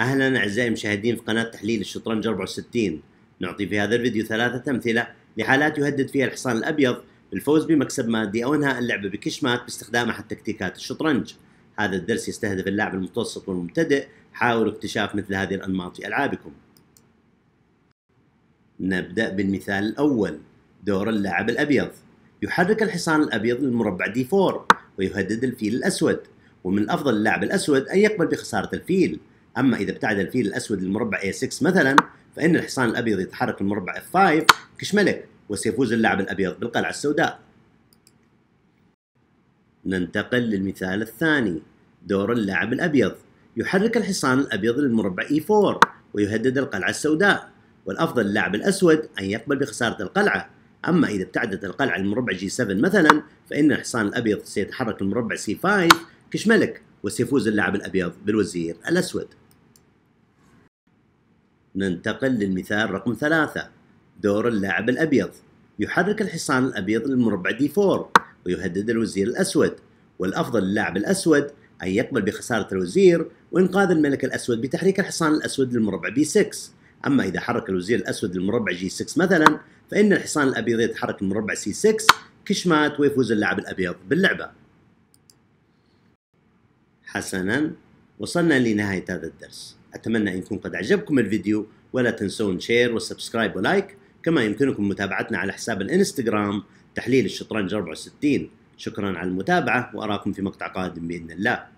اهلا اعزائي المشاهدين في قناه تحليل الشطرنج 64 نعطي في هذا الفيديو ثلاثه امثله لحالات يهدد فيها الحصان الابيض بالفوز بمكسب مادي او انهاء اللعبه بكشمات باستخدام احد تكتيكات الشطرنج. هذا الدرس يستهدف اللاعب المتوسط والمبتدئ، حاولوا اكتشاف مثل هذه الانماط في العابكم. نبدا بالمثال الاول دور اللاعب الابيض. يحرك الحصان الابيض للمربع دي 4 ويهدد الفيل الاسود، ومن الافضل اللاعب الاسود ان يقبل بخساره الفيل. اما اذا ابتعد الفيل الاسود للمربع A6 مثلا فان الحصان الابيض يتحرك المربع F5 كشملك وسيفوز اللاعب الابيض بالقلعه السوداء ننتقل للمثال الثاني دور اللاعب الابيض يحرك الحصان الابيض للمربع E4 ويهدد القلعه السوداء والافضل اللاعب الاسود ان يقبل بخساره القلعه اما اذا ابتعدت القلعه للمربع G7 مثلا فان الحصان الابيض سيتحرك المربع C5 كشملك وسيفوز اللاعب الابيض بالوزير الاسود ننتقل للمثال رقم ثلاثة دور اللاعب الأبيض يحرك الحصان الأبيض المربع دي 4 ويهدد الوزير الأسود والأفضل للاعب الأسود أن يقبل بخسارة الوزير وإنقاذ الملك الأسود بتحريك الحصان الأسود للمربع بي 6 أما إذا حرك الوزير الأسود للمربع جي 6 مثلا فإن الحصان الأبيض يتحرك للمربع سي 6 كشمات ويفوز اللاعب الأبيض باللعبة حسنا وصلنا لنهاية هذا الدرس أتمنى أن يكون قد أعجبكم الفيديو ولا تنسون شير وسبسكرايب ولايك كما يمكنكم متابعتنا على حساب الانستغرام تحليل الشطرنج 64 شكرا على المتابعة وأراكم في مقطع قادم بإذن الله